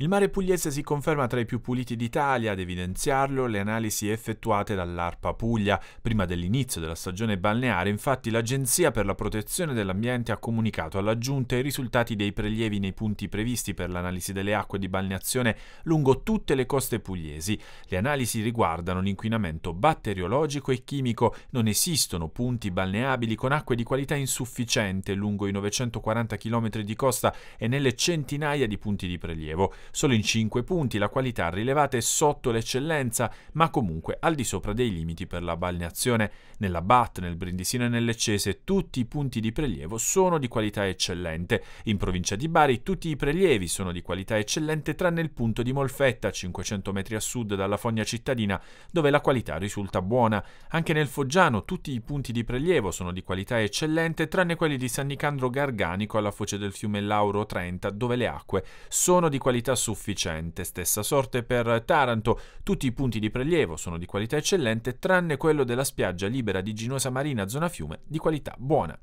Il mare pugliese si conferma tra i più puliti d'Italia, ad evidenziarlo le analisi effettuate dall'ARPA Puglia. Prima dell'inizio della stagione balneare, infatti, l'Agenzia per la protezione dell'ambiente ha comunicato alla Giunta i risultati dei prelievi nei punti previsti per l'analisi delle acque di balneazione lungo tutte le coste pugliesi. Le analisi riguardano l'inquinamento batteriologico e chimico. Non esistono punti balneabili con acque di qualità insufficiente lungo i 940 km di costa e nelle centinaia di punti di prelievo solo in 5 punti la qualità rilevata è sotto l'eccellenza, ma comunque al di sopra dei limiti per la balneazione. Nella BAT, nel Brindisino e nell'Eccese tutti i punti di prelievo sono di qualità eccellente. In provincia di Bari tutti i prelievi sono di qualità eccellente tranne il punto di Molfetta, 500 metri a sud dalla fogna cittadina, dove la qualità risulta buona. Anche nel Foggiano tutti i punti di prelievo sono di qualità eccellente tranne quelli di San Nicandro Garganico alla foce del fiume Lauro 30, dove le acque sono di qualità sufficiente. Stessa sorte per Taranto, tutti i punti di prelievo sono di qualità eccellente, tranne quello della spiaggia libera di Ginosa Marina, zona fiume, di qualità buona.